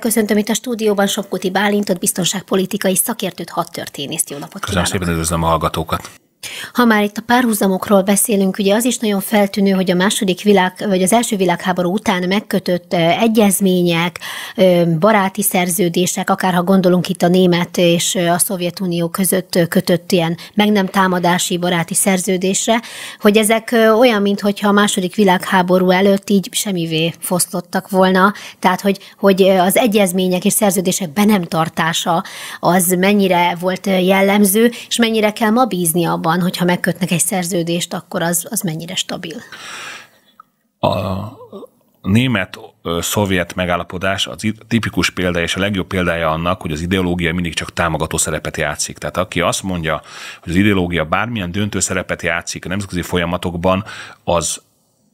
Köszöntöm itt a stúdióban Sopkuti Bálintot, biztonságpolitikai szakértőt, hadtörténészt. Jó napot Köszönöm kívánok. szépen, üdvözlöm a hallgatókat. Ha már itt a párhuzamokról beszélünk, ugye az is nagyon feltűnő, hogy a második világ, vagy az első világháború után megkötött egyezmények, baráti szerződések, akár ha gondolunk itt a német és a Szovjetunió között kötött ilyen meg nem támadási baráti szerződésre, hogy ezek olyan, mintha a második világháború előtt így semmivé fosztottak volna, tehát hogy, hogy az egyezmények és szerződések be nem tartása az mennyire volt jellemző, és mennyire kell ma bízni abban, abban, hogyha megkötnek egy szerződést, akkor az, az mennyire stabil? A német-szovjet megállapodás az tipikus példa és a legjobb példája annak, hogy az ideológia mindig csak támogató szerepet játszik. Tehát aki azt mondja, hogy az ideológia bármilyen döntő szerepet játszik a nemzetközi folyamatokban, az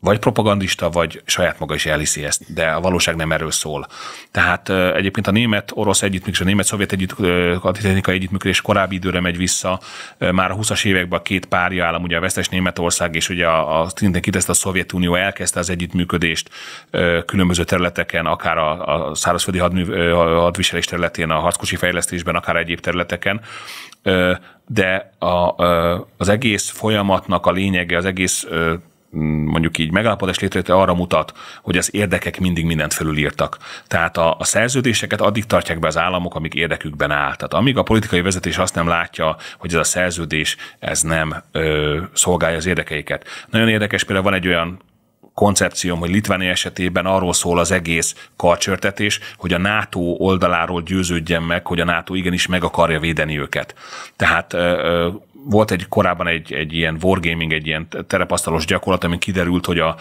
vagy propagandista, vagy saját maga is elhiszi ezt, de a valóság nem erről szól. Tehát egyébként a német-orosz együttműködés, a német-szovjet együttműködés, együttműködés korábbi időre megy vissza. Már a 20-as években a két párja állam, ugye a vesztes Németország és ugye a, a kitesz a Szovjetunió elkezdte az együttműködést különböző területeken, akár a, a szárazföldi hadmű, hadviselés területén, a harckosi fejlesztésben, akár egyéb területeken de a, az egész folyamatnak a lényege, az egész mondjuk így megállapodás létrejött arra mutat, hogy az érdekek mindig mindent felülírtak. Tehát a, a szerződéseket addig tartják be az államok, amik érdekükben áll. Tehát amíg a politikai vezetés azt nem látja, hogy ez a szerződés ez nem ö, szolgálja az érdekeiket. Nagyon érdekes például van egy olyan koncepcióm, hogy Litvánia esetében arról szól az egész karcsörtetés, hogy a NATO oldaláról győződjen meg, hogy a NATO igenis meg akarja védeni őket. Tehát volt egy korábban egy, egy ilyen wargaming, egy ilyen terepasztalos gyakorlat, ami kiderült, hogy a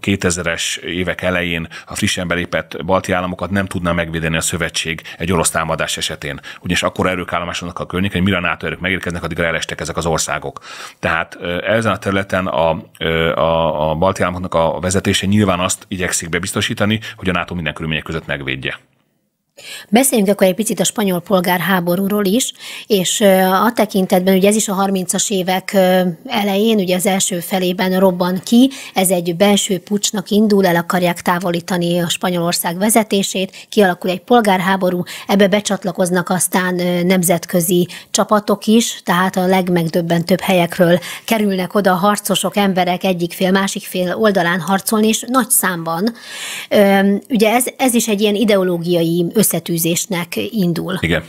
2000-es évek elején a frissen belépett balti államokat nem tudná megvédeni a szövetség egy orosz támadás esetén. Ugyanis akkor erőkállomásodnak a környék, hogy mire a NATO erők megérkeznek, addig elestek ezek az országok. Tehát ezen a területen a, a, a balti államoknak a vezetése nyilván azt igyekszik bebiztosítani, hogy a NATO minden körülmények között megvédje. Beszéljünk akkor egy picit a spanyol polgárháborúról is, és a tekintetben ugye ez is a 30-as évek elején, ugye az első felében robban ki, ez egy belső pucsnak indul, el akarják távolítani a Spanyolország vezetését, kialakul egy polgárháború, ebbe becsatlakoznak aztán nemzetközi csapatok is, tehát a legmegdöbbentőbb helyekről kerülnek oda a harcosok, emberek egyik fél, másik fél oldalán harcolni, és nagy számban. Ugye ez, ez is egy ilyen ideológiai össze összetűzésnek indul. Igen.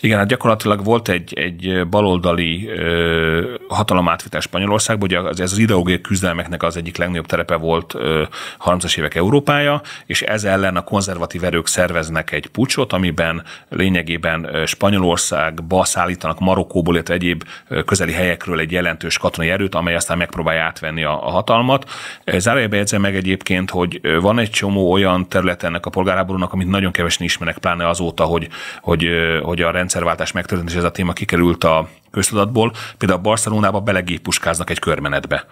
Igen, hát gyakorlatilag volt egy, egy baloldali ö, hatalomátvitás Spanyolországban, ugye az, ez az ideológiai küzdelmeknek az egyik legnagyobb terepe volt ö, 30-as évek Európája, és ez ellen a konzervatív erők szerveznek egy pucsot, amiben lényegében Spanyolországba szállítanak Marokkóból, illetve egyéb közeli helyekről egy jelentős katonai erőt, amely aztán megpróbálja átvenni a, a hatalmat. Zárójelbe jegyzem meg egyébként, hogy van egy csomó olyan terület ennek a polgárháborúnak, amit nagyon kevesen ismernek, pláne azóta, hogy, hogy, hogy a rendszerváltás megtörtént, és ez a téma kikerült a köztudatból, például a Barcelonába belegépuskáznak egy körmenetbe.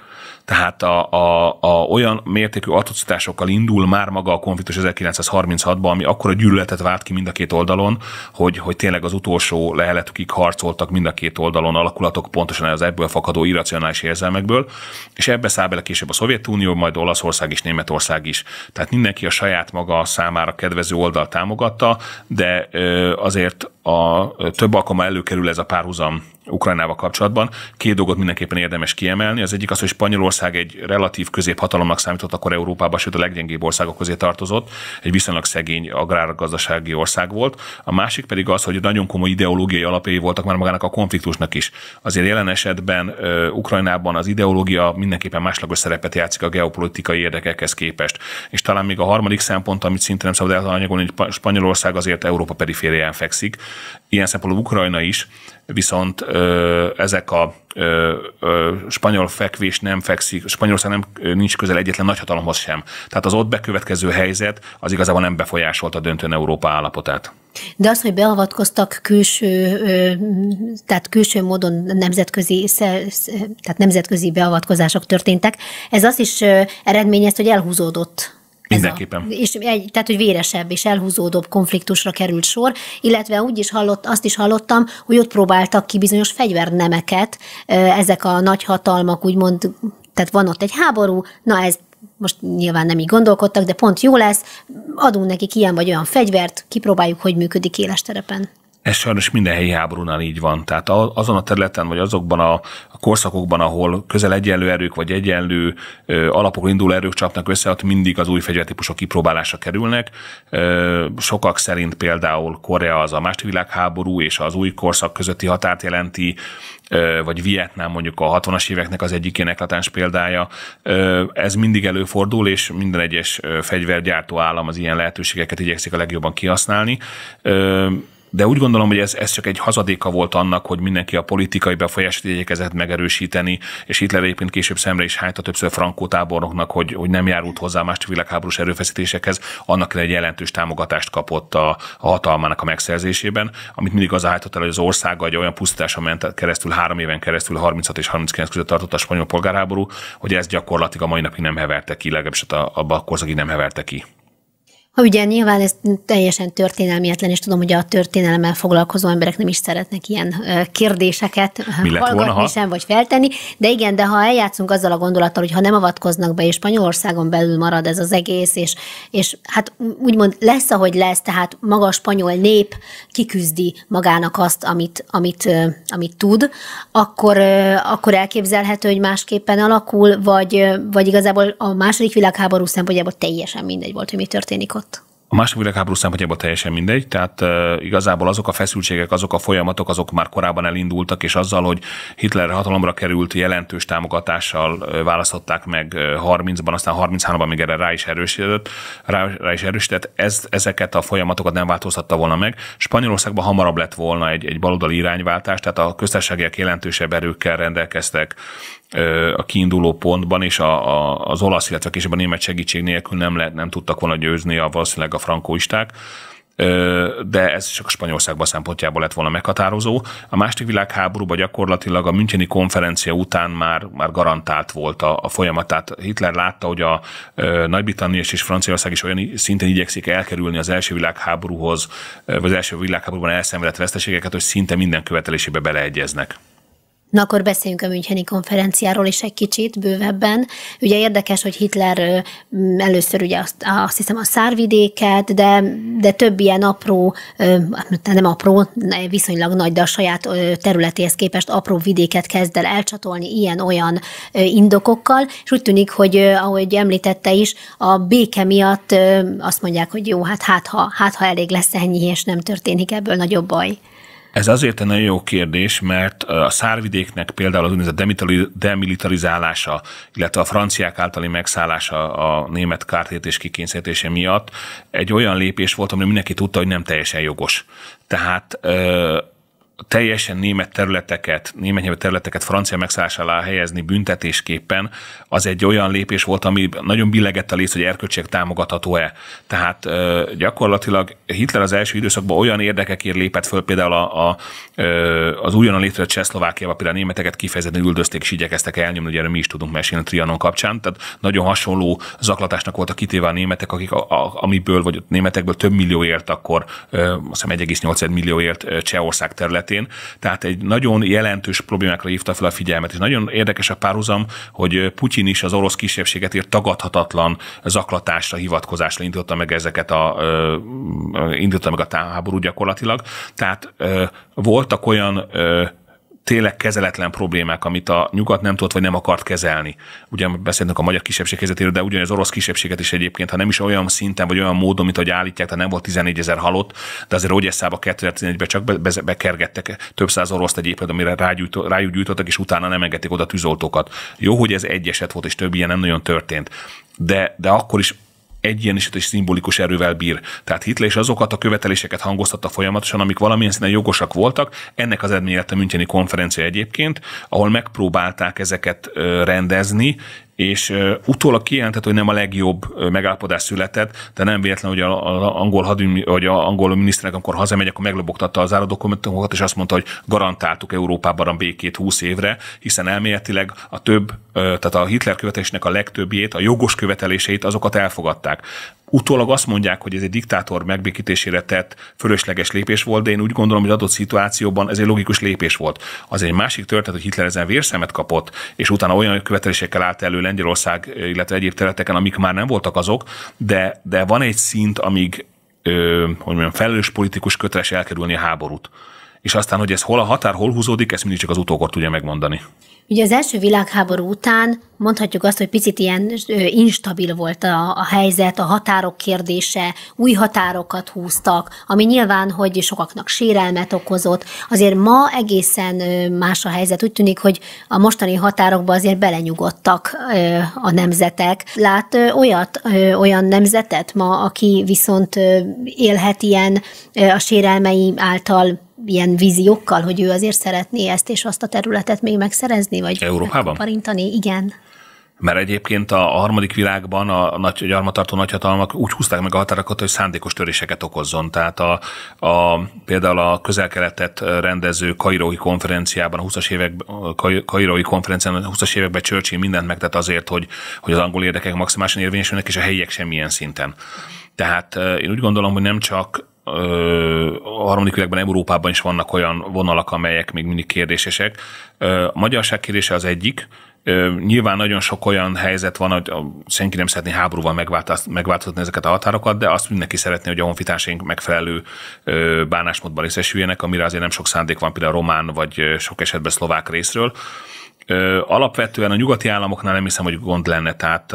Tehát a, a, a olyan mértékű atrocitásokkal indul már maga a konfliktus 1936-ban, ami akkor a gyűlöletet vált ki mind a két oldalon, hogy, hogy tényleg az utolsó leheletükig harcoltak mind a két oldalon alakulatok pontosan az ebből fakadó irracionális érzelmekből, és ebbe száll bele később a Szovjetunió, majd Olaszország és Németország is. Tehát mindenki a saját maga számára kedvező oldal támogatta, de azért a több alkalommal előkerül ez a párhuzam Ukrajnával kapcsolatban. Két dolgot mindenképpen érdemes kiemelni. Az egyik az, hogy Spanyolország egy relatív középhatalomnak számított akkor Európában, sőt a leggyengébb országok közé tartozott, egy viszonylag szegény agrárgazdasági ország volt. A másik pedig az, hogy nagyon komoly ideológiai alapjai voltak már magának a konfliktusnak is. Azért jelen esetben Ukrajnában az ideológia mindenképpen máslagos szerepet játszik a geopolitikai érdekekhez képest. És talán még a harmadik szempont, amit szinte nem szabad elhanyagolni, hogy Spanyolország azért Európa periférián fekszik. Ilyen szempontból Ukrajna is viszont ezek a ö, ö, spanyol fekvés nem fekszik, Spanyolország nem, nincs közel egyetlen nagyhatalomhoz sem. Tehát az ott bekövetkező helyzet az igazából nem befolyásolta a döntően Európa állapotát. De az, hogy beavatkoztak külső, tehát külső módon nemzetközi, tehát nemzetközi beavatkozások történtek, ez az is eredményezt, hogy elhúzódott Mindenképpen. A, és egy, tehát, hogy véresebb és elhúzódóbb konfliktusra került sor, illetve úgy is hallott, azt is hallottam, hogy ott próbáltak ki bizonyos fegyvernemeket, ezek a nagyhatalmak úgymond, tehát van ott egy háború, na ez most nyilván nem így gondolkodtak, de pont jó lesz, adunk nekik ilyen vagy olyan fegyvert, kipróbáljuk, hogy működik éles terepen ez sajnos minden helyi háborúnál így van. Tehát azon a területen, vagy azokban a korszakokban, ahol közel egyenlő erők, vagy egyenlő alapok induló erők csapnak össze, ott mindig az új fegyvertípusok kipróbálásra kerülnek. Sokak szerint például Korea az a második világháború és az új korszak közötti határt jelenti, vagy Vietnám mondjuk a 60-as éveknek az egyik ilyen példája. Ez mindig előfordul, és minden egyes fegyvergyártó állam az ilyen lehetőségeket igyekszik a legjobban kihasználni de úgy gondolom, hogy ez, ez csak egy hazadéka volt annak, hogy mindenki a politikai befolyást igyekezett megerősíteni, és Hitler egyébként később szemre is hányta többször frankó tábornoknak, hogy, hogy nem járult hozzá más világháborús erőfeszítésekhez, annak egy jelentős támogatást kapott a, a hatalmának a megszerzésében, amit mindig az állított el, hogy az országa egy olyan pusztításon ment keresztül, három éven keresztül, 36 és 39 között tartott a spanyol polgárháború, hogy ez gyakorlatilag a mai napig nem heverte ki, legalábbis abban a korszakig nem heverte ki. Ugye nyilván ez teljesen történelmietlen, és tudom, hogy a történelemmel foglalkozó emberek nem is szeretnek ilyen kérdéseket hallgatni volna, sem, vagy feltenni, de igen, de ha eljátszunk azzal a gondolattal, hogy ha nem avatkoznak be, és Spanyolországon belül marad ez az egész, és, és hát úgymond lesz, ahogy lesz, tehát maga a spanyol nép kiküzdi magának azt, amit, amit, amit tud, akkor, akkor elképzelhető, hogy másképpen alakul, vagy, vagy igazából a második világháború szempontjából teljesen mindegy volt, hogy mi történik ott. A második világháború szempontjából teljesen mindegy, tehát e, igazából azok a feszültségek, azok a folyamatok, azok már korábban elindultak, és azzal, hogy Hitler hatalomra került, jelentős támogatással választották meg 30-ban, aztán 33-ban még erre rá is erősített, rá, rá is erősített ez, ezeket a folyamatokat nem változtatta volna meg. Spanyolországban hamarabb lett volna egy, egy baloldali irányváltás, tehát a köztársaságiak jelentősebb erőkkel rendelkeztek, a kiinduló pontban, és a, a, az olasz, illetve később a német segítség nélkül nem, lehet, nem tudtak volna győzni a valószínűleg a frankóisták de ez csak Spanyolországban szempontjából lett volna meghatározó. A második világháborúban gyakorlatilag a Müncheni konferencia után már, már garantált volt a, a folyamat. Tehát Hitler látta, hogy a Nagy-Britannia és, és Franciaország is olyan szinten igyekszik elkerülni az első világháborúhoz, vagy az első világháborúban elszenvedett veszteségeket, hogy szinte minden követelésébe beleegyeznek. Na akkor beszéljünk a Müncheni konferenciáról is egy kicsit bővebben. Ugye érdekes, hogy Hitler először ugye azt, azt hiszem a szárvidéket, de, de több ilyen apró, hát nem apró, viszonylag nagy, de a saját területéhez képest apró vidéket kezd el elcsatolni ilyen-olyan indokokkal, és úgy tűnik, hogy ahogy említette is, a béke miatt azt mondják, hogy jó, hát, hát, ha, hát ha elég lesz ennyi, és nem történik ebből nagyobb baj. Ez azért egy nagyon jó kérdés, mert a szárvidéknek például az úgynevezett demilitarizálása, illetve a franciák általi megszállása a német kártétés kikényszerítése miatt egy olyan lépés volt, ami mindenki tudta, hogy nem teljesen jogos. Tehát teljesen német területeket, német nyelvű területeket francia megszállás alá helyezni büntetésképpen, az egy olyan lépés volt, ami nagyon billegett a lész, hogy erkölcsek támogatható-e. Tehát gyakorlatilag Hitler az első időszakban olyan érdekekért lépett föl, például a, a, az újonnan létrejött Csehszlovákiában, például a németeket kifejezetten üldözték és igyekeztek elnyomni, ugye erről mi is tudunk mesélni a Trianon kapcsán, tehát nagyon hasonló zaklatásnak voltak kitéve a németek, akik a, a, amiből, vagy a németekből több millióért akkor, azt hiszem 1,8 millióért Csehország területén területén, tehát egy nagyon jelentős problémákra hívta fel a figyelmet. És nagyon érdekes a párhuzam, hogy Putyin is az orosz kisebbséget ért tagadhatatlan zaklatásra, hivatkozásra indította meg ezeket a, indította meg a háború gyakorlatilag. Tehát voltak olyan tényleg kezeletlen problémák, amit a nyugat nem tudott vagy nem akart kezelni. Ugye beszélünk a magyar kisebbség helyzetéről, de ugyanaz orosz kisebbséget is egyébként, ha nem is olyan szinten vagy olyan módon, mint ahogy állítják, tehát nem volt 14 ezer halott, de azért Ogyesszába 2011-ben csak be, be, bekergettek több száz oroszt egyébként, amire rájuk rágyújtottak, és utána nem engedték oda tűzoltókat. Jó, hogy ez egy eset volt, és több ilyen nem nagyon történt. De, de akkor is egy ilyen is szimbolikus erővel bír. Tehát Hitler is azokat a követeléseket hangoztatta folyamatosan, amik valamilyen szinten jogosak voltak. Ennek az eredménye lett a Müncheni konferencia egyébként, ahol megpróbálták ezeket rendezni, és utólag kijelentett, hogy nem a legjobb megállapodás született, de nem véletlen, hogy az angol, hadügy, vagy a angol miniszternek, amikor hazamegy, akkor meglobogtatta az áradokumentumokat, és azt mondta, hogy garantáltuk Európában a békét 20 évre, hiszen elméletileg a több, tehát a Hitler követésnek a legtöbbjét, a jogos követeléseit, azokat elfogadták. Utólag azt mondják, hogy ez egy diktátor megbékítésére tett fölösleges lépés volt, de én úgy gondolom, hogy adott szituációban ez egy logikus lépés volt. Az egy másik történet, hogy Hitler ezen vérszemet kapott, és utána olyan követelésekkel állt elő Lengyelország, illetve egyéb területeken, amik már nem voltak azok, de, de van egy szint, amíg ö, hogy mondjam, felelős politikus köteles elkerülni a háborút. És aztán, hogy ez hol a határ, hol húzódik, ezt mindig csak az utókor tudja megmondani. Ugye az első világháború után mondhatjuk azt, hogy picit ilyen instabil volt a, a helyzet, a határok kérdése, új határokat húztak, ami nyilván, hogy sokaknak sérelmet okozott. Azért ma egészen más a helyzet. Úgy tűnik, hogy a mostani határokba azért belenyugodtak a nemzetek. Lát olyat, olyan nemzetet ma, aki viszont élhet ilyen a sérelmei által ilyen víziókkal, hogy ő azért szeretné ezt és azt a területet még megszerezni? vagy Európában? Parintani igen. Mert egyébként a harmadik világban a nagy, gyarmatartó nagyhatalmak úgy húzták meg a határokat, hogy szándékos töréseket okozzon. Tehát a, a, például a közelkeletet rendező kairói konferenciában, a 20-as évek, kairói konferencián a 20-as években Churchill mindent megtett azért, hogy, hogy az angol érdekek maximálisan érvényesülnek, és a helyiek semmilyen szinten. Tehát eh, én úgy gondolom, hogy nem csak a harmadik világban, Európában is vannak olyan vonalak, amelyek még mindig kérdésesek. a magyarság kérdése az egyik, Nyilván nagyon sok olyan helyzet van, hogy senki nem szeretné háborúval megváltoztatni ezeket a határokat, de azt mindenki szeretné, hogy a honfitársaink megfelelő bánásmódban részesüljenek, amire azért nem sok szándék van például román vagy sok esetben szlovák részről. Alapvetően a nyugati államoknál nem hiszem, hogy gond lenne, tehát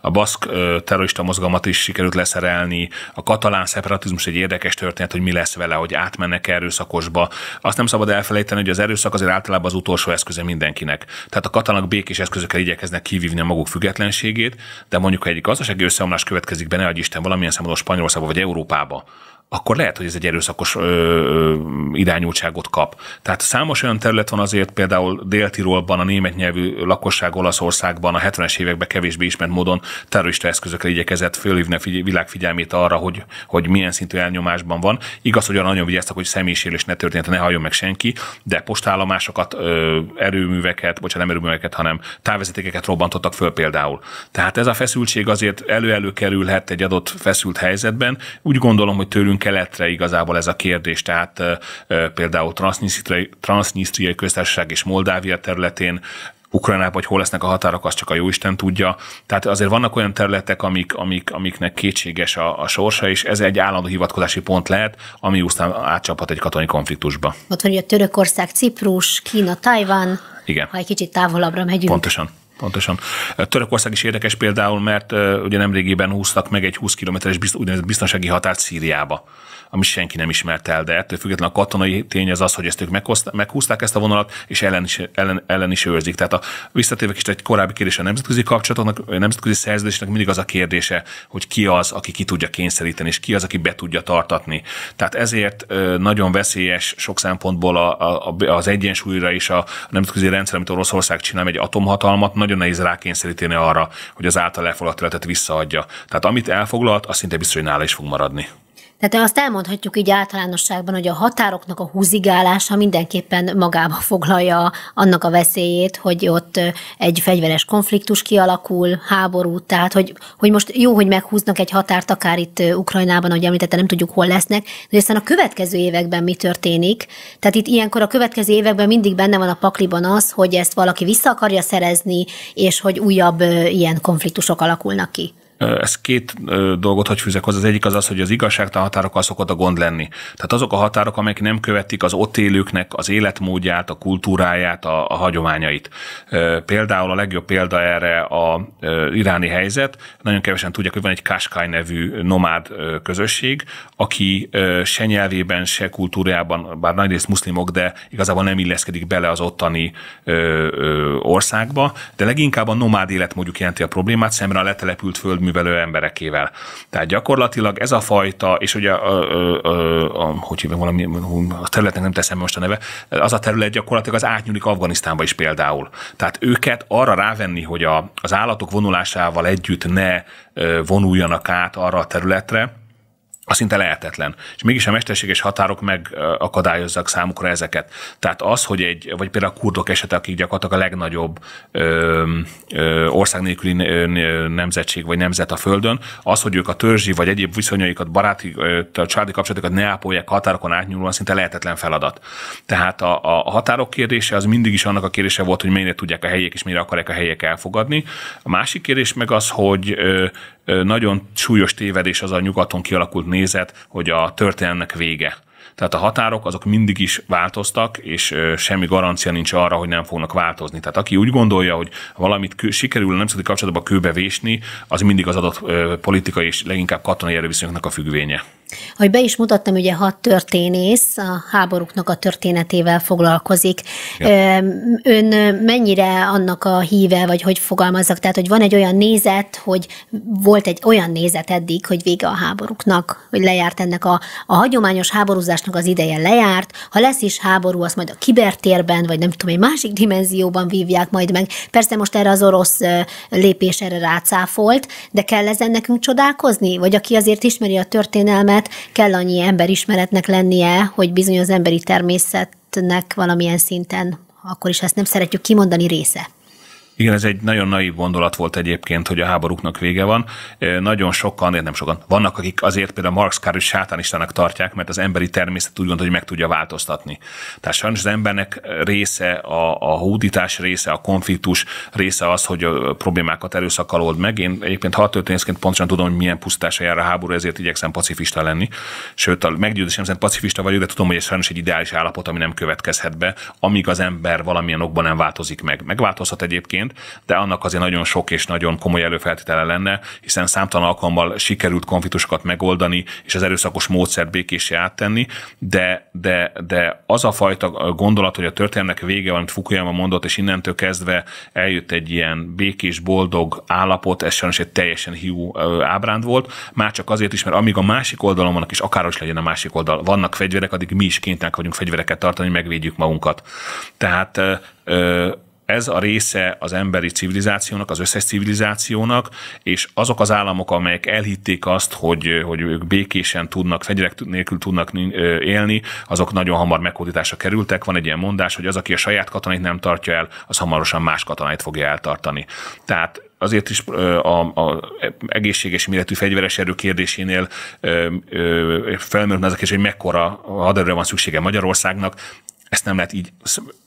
a baszk terrorista mozgalmat is sikerült leszerelni, a katalán szeparatizmus egy érdekes történet, hogy mi lesz vele, hogy átmennek erőszakosba. Azt nem szabad elfelejteni, hogy az erőszak azért általában az utolsó eszköze mindenkinek. Tehát a katalánok békés eszközökkel igyekeznek kivívni a maguk függetlenségét, de mondjuk, ha egy gazdasági összeomlás következik be, ne Isten valamilyen számoló Spanyolországba vagy Európába, akkor lehet, hogy ez egy erőszakos ö, ö, irányultságot kap. Tehát számos olyan terület van azért, például Dél-Tirolban, a német nyelvű lakosság Olaszországban a 70-es években kevésbé ismert módon terrorista eszközökre igyekezett fölhívni a figy- arra, hogy, hogy milyen szintű elnyomásban van. Igaz, hogy olyan nagyon vigyáztak, hogy személyisérés ne történjen, ne halljon meg senki, de postállomásokat, ö, erőműveket, bocsánat, nem erőműveket, hanem távvezetékeket robbantottak föl például. Tehát ez a feszültség azért elő-elő kerülhet egy adott feszült helyzetben. Úgy gondolom, hogy tőlünk keletre igazából ez a kérdés, tehát például Transnisztriai, Köztársaság és Moldávia területén Ukrajnában, hogy hol lesznek a határok, azt csak a jóisten tudja. Tehát azért vannak olyan területek, amik, amik, amiknek kétséges a, a sorsa, és ez egy állandó hivatkozási pont lehet, ami aztán átcsaphat egy katonai konfliktusba. Ott van ugye Törökország, Ciprus, Kína, Tajvan. Igen. Ha egy kicsit távolabbra megyünk. Pontosan. Pontosan. Törökország is érdekes például, mert ugye nemrégiben húztak meg egy 20 kilométeres biztonsági határt Szíriába ami senki nem ismert el, de ettől függetlenül a katonai tény az az, hogy ezt ők meghúzták ezt a vonalat, és ellen is, ellen, ellen is őrzik. Tehát a visszatérve kis egy korábbi kérdés a nemzetközi kapcsolatoknak, a nemzetközi szerződésnek mindig az a kérdése, hogy ki az, aki ki tudja kényszeríteni, és ki az, aki be tudja tartatni. Tehát ezért nagyon veszélyes sok szempontból a, a, az egyensúlyra és a nemzetközi rendszer, amit Oroszország csinál, egy atomhatalmat, nagyon nehéz rákényszeríteni arra, hogy az által elfoglalt területet visszaadja. Tehát amit elfoglalt, az szinte biztos, hogy nála is fog maradni. Tehát azt elmondhatjuk így általánosságban, hogy a határoknak a húzigálása mindenképpen magába foglalja annak a veszélyét, hogy ott egy fegyveres konfliktus kialakul, háború, tehát hogy, hogy most jó, hogy meghúznak egy határt akár itt Ukrajnában, ahogy említette, nem tudjuk, hol lesznek, de aztán a következő években mi történik. Tehát itt ilyenkor a következő években mindig benne van a pakliban az, hogy ezt valaki vissza akarja szerezni, és hogy újabb ilyen konfliktusok alakulnak ki. Ez két dolgot hogy fűzek hozzá. Az egyik az az, hogy az igazságtalan határokkal szokott a gond lenni. Tehát azok a határok, amelyek nem követik az ott élőknek az életmódját, a kultúráját, a, a hagyományait. Például a legjobb példa erre a iráni helyzet. Nagyon kevesen tudják, hogy van egy Kaskai nevű nomád közösség, aki se nyelvében, se kultúrájában, bár nagyrészt muszlimok, de igazából nem illeszkedik bele az ottani országba, de leginkább a nomád életmódjuk jelenti a problémát, szemben a letelepült földmű művelő emberekével. Tehát gyakorlatilag ez a fajta, és ugye a, a, a, a hogy hívom valami, a területnek nem teszem most a neve, az a terület gyakorlatilag az átnyúlik Afganisztánba is például. Tehát őket arra rávenni, hogy a, az állatok vonulásával együtt ne vonuljanak át arra a területre, az szinte lehetetlen. És mégis a mesterséges határok megakadályozzák számukra ezeket. Tehát az, hogy egy, vagy például a kurdok esete, akik gyakorlatilag a legnagyobb ö, ö, ország nélküli nemzetség vagy nemzet a Földön, az, hogy ők a törzsi vagy egyéb viszonyaikat, baráti, a családi kapcsolatokat ne ápolják határokon átnyúlóan, szinte lehetetlen feladat. Tehát a, a határok kérdése az mindig is annak a kérdése volt, hogy mennyire tudják a helyiek és mennyire akarják a helyiek elfogadni. A másik kérdés meg az, hogy ö, nagyon súlyos tévedés az a nyugaton kialakult nézet, hogy a történelmnek vége tehát a határok azok mindig is változtak, és semmi garancia nincs arra, hogy nem fognak változni. Tehát aki úgy gondolja, hogy valamit kő, sikerül a nemzeti kapcsolatba kőbe vésni, az mindig az adott politikai és leginkább katonai erőviszonyoknak a függvénye. Hogy be is mutattam, ugye hat történész a háborúknak a történetével foglalkozik. Ja. Ön mennyire annak a híve, vagy hogy fogalmazzak? Tehát, hogy van egy olyan nézet, hogy volt egy olyan nézet eddig, hogy vége a háborúknak, hogy lejárt ennek a, a hagyományos háborúzás alkalmazásnak az ideje lejárt, ha lesz is háború, azt majd a kibertérben, vagy nem tudom, egy másik dimenzióban vívják majd meg. Persze most erre az orosz lépés erre rácáfolt, de kell ezen nekünk csodálkozni? Vagy aki azért ismeri a történelmet, kell annyi emberismeretnek lennie, hogy bizony az emberi természetnek valamilyen szinten, akkor is ezt nem szeretjük kimondani része. Igen, ez egy nagyon naív gondolat volt egyébként, hogy a háborúknak vége van. Nagyon sokan, nem sokan, vannak, akik azért például Marx Károly sátánistának tartják, mert az emberi természet úgy gondolja, hogy meg tudja változtatni. Tehát sajnos az embernek része, a, a hódítás része, a konfliktus része az, hogy a problémákat erőszakkal old meg. Én egyébként haltörténészként pontosan tudom, hogy milyen pusztása jár a háború, ezért igyekszem pacifista lenni. Sőt, a meggyőzésem szerint pacifista vagyok, de tudom, hogy ez sajnos egy ideális állapot, ami nem következhet be, amíg az ember valamilyen okban nem változik meg. Megváltozhat egyébként, egyébként, de annak azért nagyon sok és nagyon komoly előfeltétele lenne, hiszen számtalan alkalommal sikerült konfliktusokat megoldani, és az erőszakos módszert békésé áttenni, de, de, de az a fajta gondolat, hogy a történelmnek vége van, amit Fukuyama mondott, és innentől kezdve eljött egy ilyen békés, boldog állapot, ez sajnos egy teljesen hiú ábránd volt, már csak azért is, mert amíg a másik oldalon vannak, és is legyen a másik oldal, vannak fegyverek, addig mi is kénytelenek vagyunk fegyvereket tartani, hogy megvédjük magunkat. Tehát ez a része az emberi civilizációnak, az összes civilizációnak, és azok az államok, amelyek elhitték azt, hogy, hogy ők békésen tudnak, fegyverek nélkül tudnak élni, azok nagyon hamar meghódításra kerültek. Van egy ilyen mondás, hogy az, aki a saját katonait nem tartja el, az hamarosan más katonait fogja eltartani. Tehát azért is a, egészséges méretű fegyveres erő kérdésénél felmerülne az a kérdés, hogy mekkora haderőre van szüksége Magyarországnak ezt nem lehet így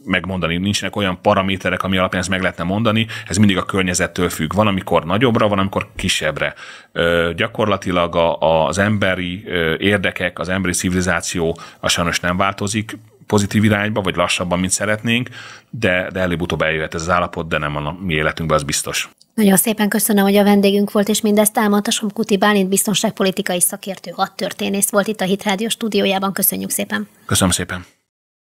megmondani. Nincsenek olyan paraméterek, ami alapján ezt meg lehetne mondani, ez mindig a környezettől függ. Van, amikor nagyobbra, van, amikor kisebbre. Ö, gyakorlatilag a, az emberi érdekek, az emberi civilizáció a sajnos nem változik pozitív irányba, vagy lassabban, mint szeretnénk, de, de előbb-utóbb eljöhet ez az állapot, de nem a mi életünkben, az biztos. Nagyon szépen köszönöm, hogy a vendégünk volt, és mindezt elmondta Somkuti Bálint biztonságpolitikai szakértő hadtörténész volt itt a Hitrádió stúdiójában. Köszönjük szépen! Köszönöm szépen!